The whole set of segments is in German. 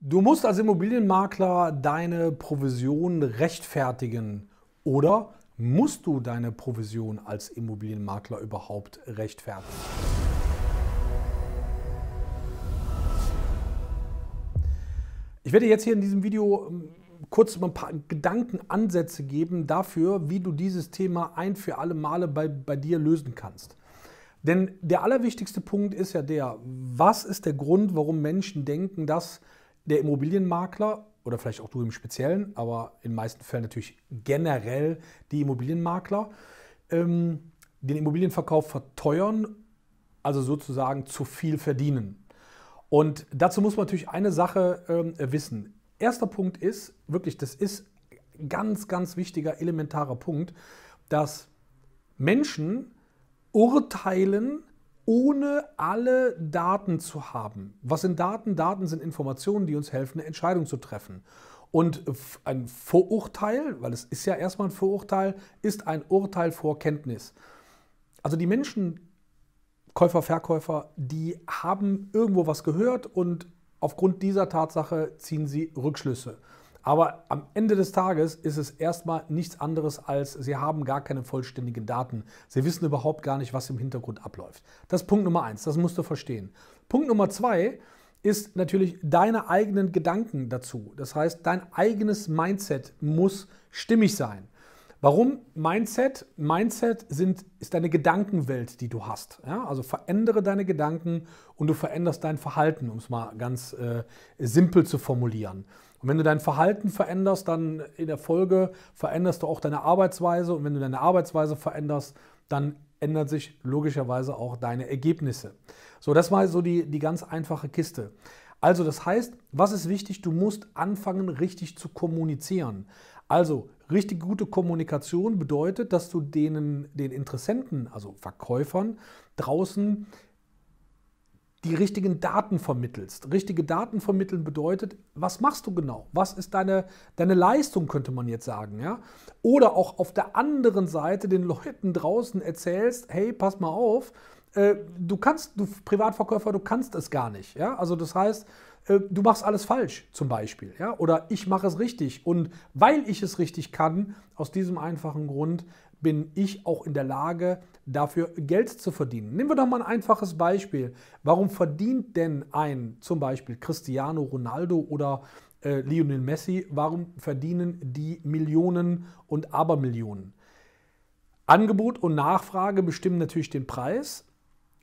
Du musst als Immobilienmakler deine Provision rechtfertigen oder musst du deine Provision als Immobilienmakler überhaupt rechtfertigen? Ich werde jetzt hier in diesem Video ähm, kurz mal ein paar Gedankenansätze geben dafür, wie du dieses Thema ein für alle Male bei, bei dir lösen kannst. Denn der allerwichtigste Punkt ist ja der, was ist der Grund, warum Menschen denken, dass der Immobilienmakler oder vielleicht auch du im Speziellen, aber in meisten Fällen natürlich generell die Immobilienmakler, ähm, den Immobilienverkauf verteuern, also sozusagen zu viel verdienen. Und dazu muss man natürlich eine Sache ähm, wissen. Erster Punkt ist, wirklich, das ist ganz, ganz wichtiger, elementarer Punkt, dass Menschen urteilen ohne alle Daten zu haben. Was sind Daten? Daten sind Informationen, die uns helfen, eine Entscheidung zu treffen. Und ein Vorurteil, weil es ist ja erstmal ein Vorurteil, ist ein Urteil vor Kenntnis. Also die Menschen, Käufer, Verkäufer, die haben irgendwo was gehört und aufgrund dieser Tatsache ziehen sie Rückschlüsse. Aber am Ende des Tages ist es erstmal nichts anderes als, Sie haben gar keine vollständigen Daten. Sie wissen überhaupt gar nicht, was im Hintergrund abläuft. Das ist Punkt Nummer eins, das musst du verstehen. Punkt Nummer zwei ist natürlich deine eigenen Gedanken dazu. Das heißt, dein eigenes Mindset muss stimmig sein. Warum Mindset? Mindset sind, ist deine Gedankenwelt, die du hast. Ja? Also verändere deine Gedanken und du veränderst dein Verhalten, um es mal ganz äh, simpel zu formulieren. Und wenn du dein Verhalten veränderst, dann in der Folge veränderst du auch deine Arbeitsweise. Und wenn du deine Arbeitsweise veränderst, dann ändern sich logischerweise auch deine Ergebnisse. So, das war so die, die ganz einfache Kiste. Also das heißt, was ist wichtig? Du musst anfangen, richtig zu kommunizieren. Also Richtig gute Kommunikation bedeutet, dass du denen, den Interessenten, also Verkäufern, draußen die richtigen Daten vermittelst. Richtige Daten vermitteln bedeutet, was machst du genau? Was ist deine, deine Leistung, könnte man jetzt sagen. Ja? Oder auch auf der anderen Seite den Leuten draußen erzählst, hey, pass mal auf, äh, du kannst, du Privatverkäufer, du kannst es gar nicht. Ja? Also das heißt, äh, du machst alles falsch zum Beispiel. Ja? Oder ich mache es richtig. Und weil ich es richtig kann, aus diesem einfachen Grund bin ich auch in der Lage, dafür Geld zu verdienen. Nehmen wir doch mal ein einfaches Beispiel. Warum verdient denn ein zum Beispiel Cristiano Ronaldo oder äh, Lionel Messi, warum verdienen die Millionen und Abermillionen? Angebot und Nachfrage bestimmen natürlich den Preis,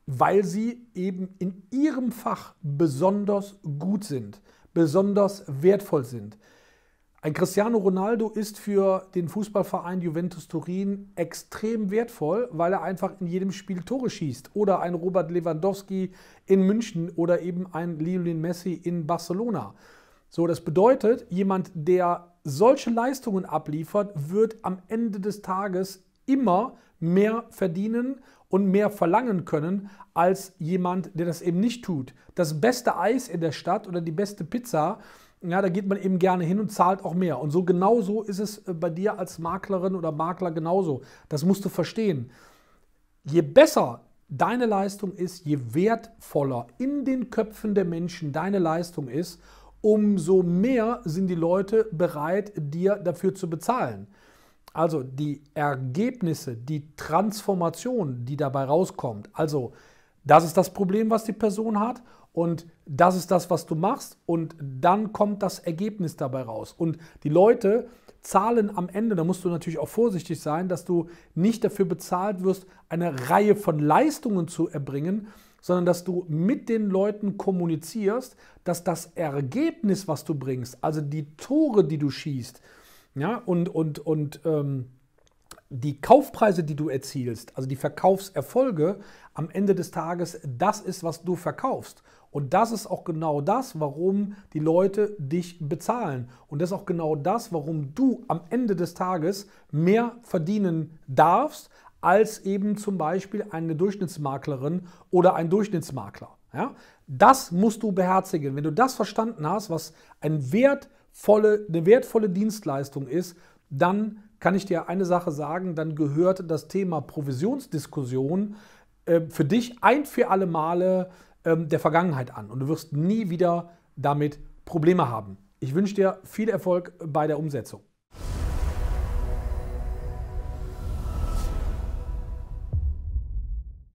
weil sie eben in ihrem Fach besonders gut sind, besonders wertvoll sind. Ein Cristiano Ronaldo ist für den Fußballverein Juventus Turin extrem wertvoll, weil er einfach in jedem Spiel Tore schießt. Oder ein Robert Lewandowski in München oder eben ein Lionel Messi in Barcelona. So, das bedeutet, jemand, der solche Leistungen abliefert, wird am Ende des Tages immer mehr verdienen und mehr verlangen können als jemand, der das eben nicht tut. Das beste Eis in der Stadt oder die beste Pizza, ja, da geht man eben gerne hin und zahlt auch mehr. Und so genauso ist es äh, bei dir als Maklerin oder Makler genauso. Das musst du verstehen. Je besser deine Leistung ist, je wertvoller in den Köpfen der Menschen deine Leistung ist, umso mehr sind die Leute bereit, dir dafür zu bezahlen. Also die Ergebnisse, die Transformation, die dabei rauskommt. Also das ist das Problem, was die Person hat und das ist das, was du machst und dann kommt das Ergebnis dabei raus. Und die Leute zahlen am Ende, da musst du natürlich auch vorsichtig sein, dass du nicht dafür bezahlt wirst, eine Reihe von Leistungen zu erbringen, sondern dass du mit den Leuten kommunizierst, dass das Ergebnis, was du bringst, also die Tore, die du schießt, ja, und, und, und ähm, die Kaufpreise, die du erzielst, also die Verkaufserfolge am Ende des Tages, das ist, was du verkaufst. Und das ist auch genau das, warum die Leute dich bezahlen. Und das ist auch genau das, warum du am Ende des Tages mehr verdienen darfst, als eben zum Beispiel eine Durchschnittsmaklerin oder ein Durchschnittsmakler. Ja? Das musst du beherzigen. Wenn du das verstanden hast, was ein Wert wertvolle, eine wertvolle Dienstleistung ist, dann kann ich dir eine Sache sagen, dann gehört das Thema Provisionsdiskussion äh, für dich ein für alle Male äh, der Vergangenheit an und du wirst nie wieder damit Probleme haben. Ich wünsche dir viel Erfolg bei der Umsetzung.